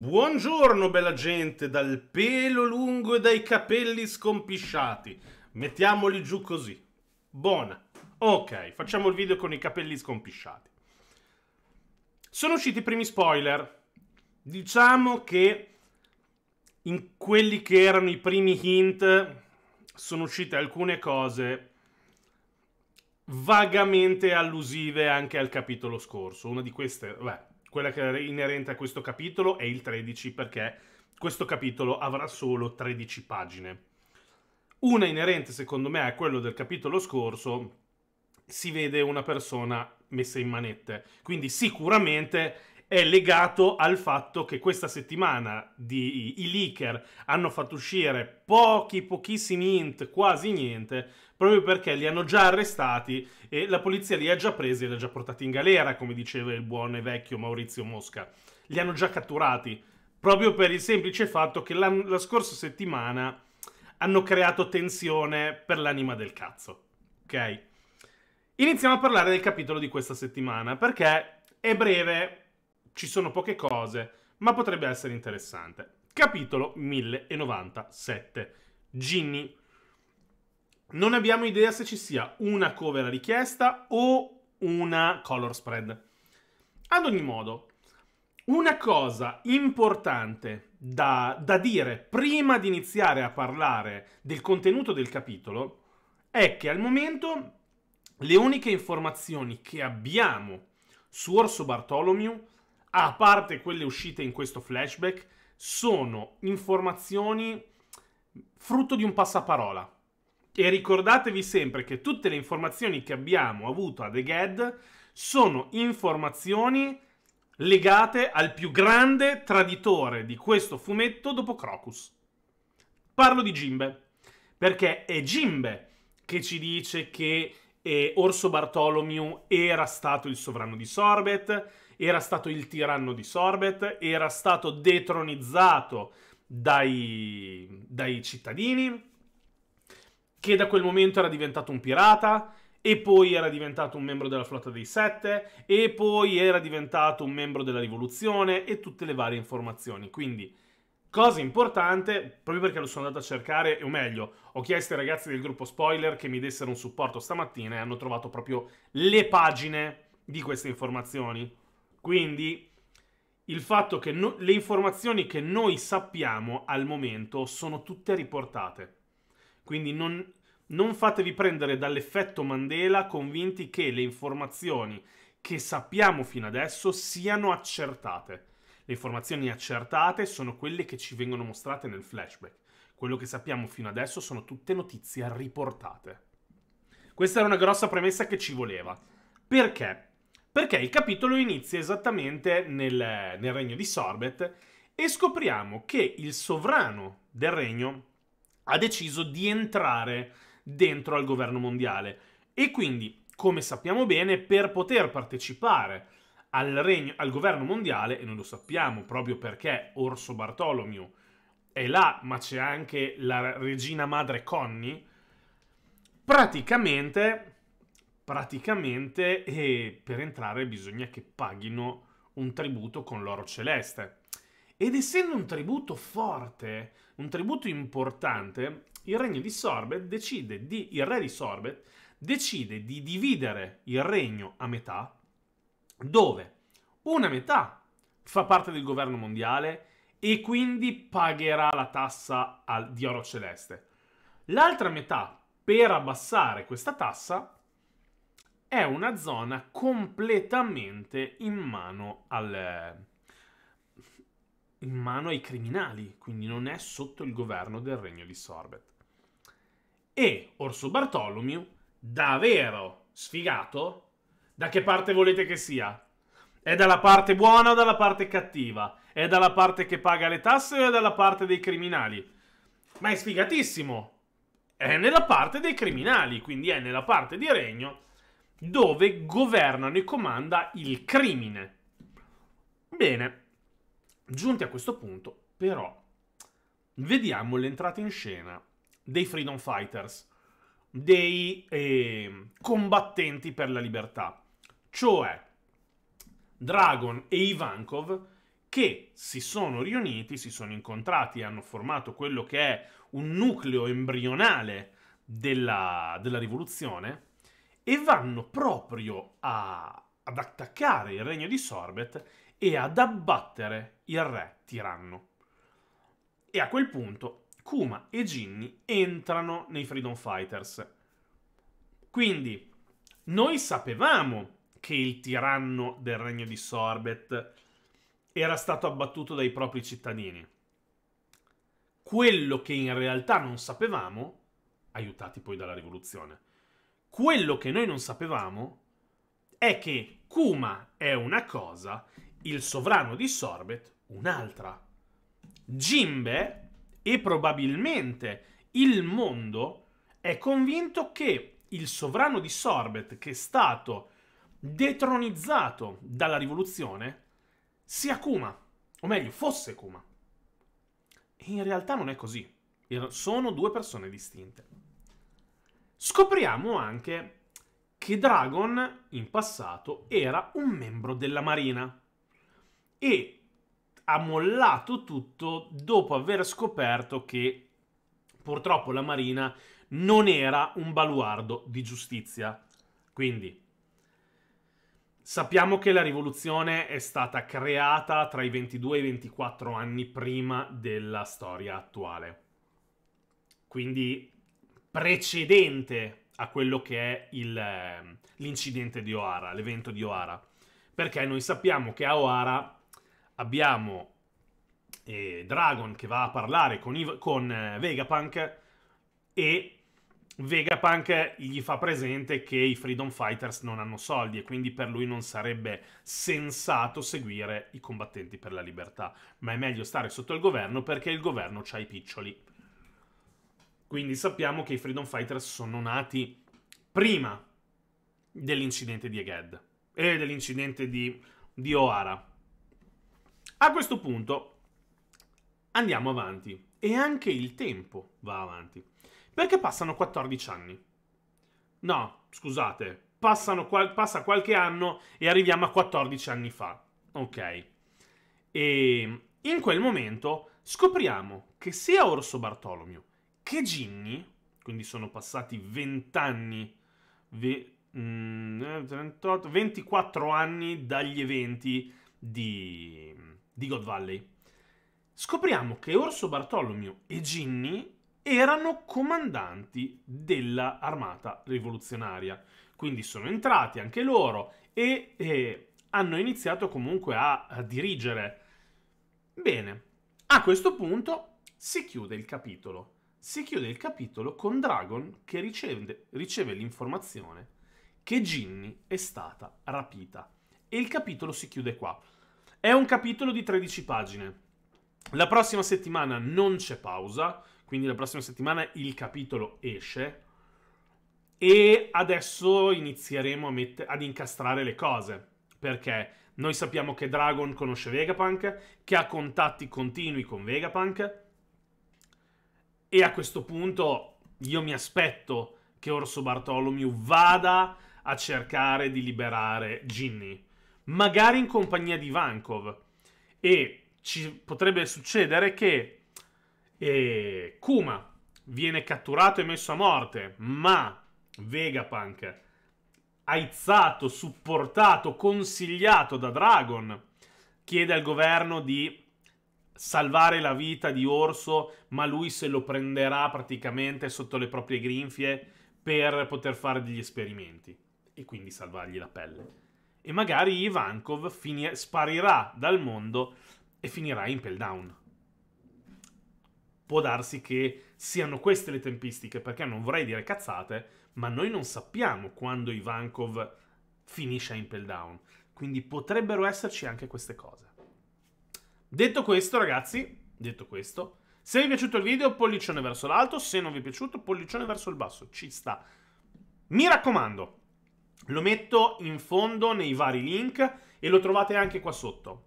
Buongiorno bella gente, dal pelo lungo e dai capelli scompisciati. Mettiamoli giù così. Buona. Ok, facciamo il video con i capelli scompisciati. Sono usciti i primi spoiler. Diciamo che in quelli che erano i primi hint sono uscite alcune cose vagamente allusive anche al capitolo scorso. Una di queste, beh, quella che è inerente a questo capitolo è il 13 perché questo capitolo avrà solo 13 pagine. Una inerente secondo me a quello del capitolo scorso si vede una persona messa in manette, quindi sicuramente è legato al fatto che questa settimana di, i leaker hanno fatto uscire pochi, pochissimi int, quasi niente, proprio perché li hanno già arrestati e la polizia li ha già presi e li ha già portati in galera, come diceva il buon e vecchio Maurizio Mosca. Li hanno già catturati, proprio per il semplice fatto che la, la scorsa settimana hanno creato tensione per l'anima del cazzo. Ok? Iniziamo a parlare del capitolo di questa settimana, perché è breve, ci sono poche cose, ma potrebbe essere interessante. Capitolo 1097. Ginny. Non abbiamo idea se ci sia una cover richiesta o una color spread. Ad ogni modo, una cosa importante da, da dire prima di iniziare a parlare del contenuto del capitolo è che al momento le uniche informazioni che abbiamo su Orso Bartolomeo a parte quelle uscite in questo flashback, sono informazioni frutto di un passaparola. E ricordatevi sempre che tutte le informazioni che abbiamo avuto a The Gad sono informazioni legate al più grande traditore di questo fumetto dopo Crocus. Parlo di Jimbe, perché è Jimbe che ci dice che eh, Orso Bartolomeo era stato il sovrano di Sorbet, era stato il tiranno di Sorbet, era stato detronizzato dai, dai cittadini, che da quel momento era diventato un pirata, e poi era diventato un membro della flotta dei sette, e poi era diventato un membro della rivoluzione, e tutte le varie informazioni. Quindi, cosa importante, proprio perché lo sono andato a cercare, o meglio, ho chiesto ai ragazzi del gruppo spoiler che mi dessero un supporto stamattina e hanno trovato proprio le pagine di queste informazioni. Quindi il fatto che no, le informazioni che noi sappiamo al momento sono tutte riportate. Quindi non, non fatevi prendere dall'effetto Mandela convinti che le informazioni che sappiamo fino adesso siano accertate. Le informazioni accertate sono quelle che ci vengono mostrate nel flashback. Quello che sappiamo fino adesso sono tutte notizie riportate. Questa era una grossa premessa che ci voleva. Perché? perché il capitolo inizia esattamente nel, nel regno di Sorbet e scopriamo che il sovrano del regno ha deciso di entrare dentro al governo mondiale e quindi, come sappiamo bene, per poter partecipare al, regno, al governo mondiale, e non lo sappiamo proprio perché Orso Bartolomeo è là, ma c'è anche la regina madre Connie, praticamente praticamente eh, per entrare bisogna che paghino un tributo con l'oro celeste. Ed essendo un tributo forte, un tributo importante, il regno di Sorbet decide di, il re di Sorbet decide di dividere il regno a metà, dove una metà fa parte del governo mondiale e quindi pagherà la tassa al, di oro celeste. L'altra metà, per abbassare questa tassa, è una zona completamente in mano al in mano ai criminali, quindi non è sotto il governo del regno di Sorbet. E Orso Bartolomeo, davvero sfigato, da che parte volete che sia? È dalla parte buona o dalla parte cattiva? È dalla parte che paga le tasse o è dalla parte dei criminali? Ma è sfigatissimo! È nella parte dei criminali, quindi è nella parte di regno dove governano e comanda il crimine. Bene, giunti a questo punto, però, vediamo l'entrata in scena dei Freedom Fighters, dei eh, combattenti per la libertà, cioè Dragon e Ivankov che si sono riuniti, si sono incontrati e hanno formato quello che è un nucleo embrionale della, della rivoluzione e vanno proprio a, ad attaccare il regno di Sorbet e ad abbattere il re tiranno. E a quel punto Kuma e Ginny entrano nei Freedom Fighters. Quindi noi sapevamo che il tiranno del regno di Sorbet era stato abbattuto dai propri cittadini. Quello che in realtà non sapevamo, aiutati poi dalla rivoluzione, quello che noi non sapevamo è che Kuma è una cosa, il sovrano di Sorbet un'altra. Jimbe e probabilmente il mondo è convinto che il sovrano di Sorbet, che è stato detronizzato dalla rivoluzione, sia Kuma, o meglio, fosse Kuma. E in realtà non è così. Sono due persone distinte. Scopriamo anche che Dragon in passato era un membro della Marina e ha mollato tutto dopo aver scoperto che purtroppo la Marina non era un baluardo di giustizia. Quindi sappiamo che la rivoluzione è stata creata tra i 22 e i 24 anni prima della storia attuale. Quindi precedente a quello che è il, ehm, l'incidente di Oara, l'evento di Oara. Perché noi sappiamo che a Oara abbiamo eh, Dragon che va a parlare con, Iv con eh, Vegapunk e Vegapunk gli fa presente che i Freedom Fighters non hanno soldi e quindi per lui non sarebbe sensato seguire i combattenti per la libertà, ma è meglio stare sotto il governo perché il governo ha i piccioli. Quindi sappiamo che i Freedom Fighters sono nati prima dell'incidente di Eged e dell'incidente di, di O'Hara. A questo punto andiamo avanti e anche il tempo va avanti. Perché passano 14 anni? No, scusate, qual- passa qualche anno e arriviamo a 14 anni fa. Ok. E in quel momento scopriamo che sia Orso Bartolomeo che Ginny, quindi sono passati 20 anni, ve, mh, 38, 24 anni dagli eventi di, di God Valley, scopriamo che Orso Bartolomeo e Ginny erano comandanti dell'armata rivoluzionaria. Quindi sono entrati anche loro e, e hanno iniziato comunque a, a, dirigere. Bene, a questo punto si chiude il capitolo si chiude il capitolo con Dragon che riceve, riceve l'informazione che Ginny è stata rapita. E il capitolo si chiude qua. È un capitolo di 13 pagine. La prossima settimana non c'è pausa, quindi la prossima settimana il capitolo esce. E adesso inizieremo mette- ad incastrare le cose. Perché noi sappiamo che Dragon conosce Vegapunk, che ha contatti continui con Vegapunk e a questo punto io mi aspetto che Orso Bartolomeo vada a cercare di liberare Ginny, magari in compagnia di Vankov. E ci potrebbe succedere che eh, Kuma viene catturato e messo a morte, ma Vegapunk, aizzato, supportato, consigliato da Dragon, chiede al governo di salvare la vita di Orso, ma lui se lo prenderà praticamente sotto le proprie grinfie per poter fare degli esperimenti e quindi salvargli la pelle. E magari Ivankov fini- sparirà dal mondo e finirà in Peldown. Può darsi che siano queste le tempistiche, perché non vorrei dire cazzate, ma noi non sappiamo quando Ivankov finisce in Peldown. Quindi potrebbero esserci anche queste cose. Detto questo, ragazzi, detto questo, se vi è piaciuto il video, pollicione verso l'alto, se non vi è piaciuto, pollicione verso il basso, ci sta. Mi raccomando, lo metto in fondo nei vari link e lo trovate anche qua sotto.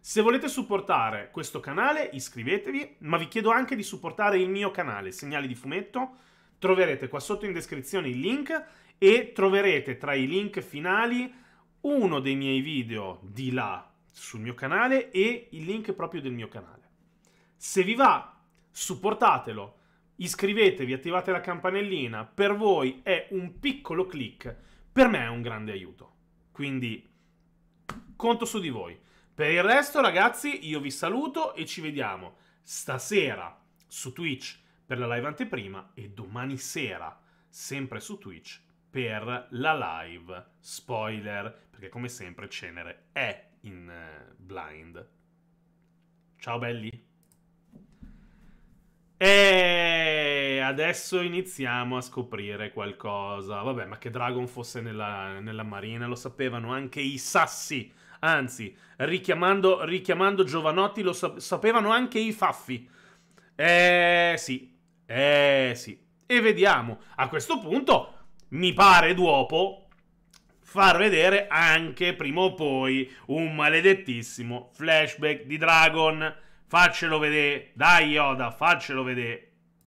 Se volete supportare questo canale, iscrivetevi, ma vi chiedo anche di supportare il mio canale, Segnali di Fumetto. Troverete qua sotto in descrizione il link e troverete tra i link finali uno dei miei video di là sul mio canale e il link proprio del mio canale. Se vi va, supportatelo, iscrivetevi, attivate la campanellina, per voi è un piccolo click, per me è un grande aiuto. Quindi conto su di voi. Per il resto, ragazzi, io vi saluto e ci vediamo stasera su Twitch per la live anteprima e domani sera, sempre su Twitch, per la live spoiler, perché come sempre Cenere è in eh, blind. Ciao belli. E adesso iniziamo a scoprire qualcosa. Vabbè, ma che Dragon fosse nella, nella marina, lo sapevano anche i sassi. Anzi, richiamando, richiamando Giovanotti, lo sapevano anche i faffi. Eh sì, eh sì. E vediamo. A questo punto, mi pare dopo far vedere anche prima o poi un maledettissimo flashback di Dragon. Faccelo vedere, dai Yoda, faccelo vedere.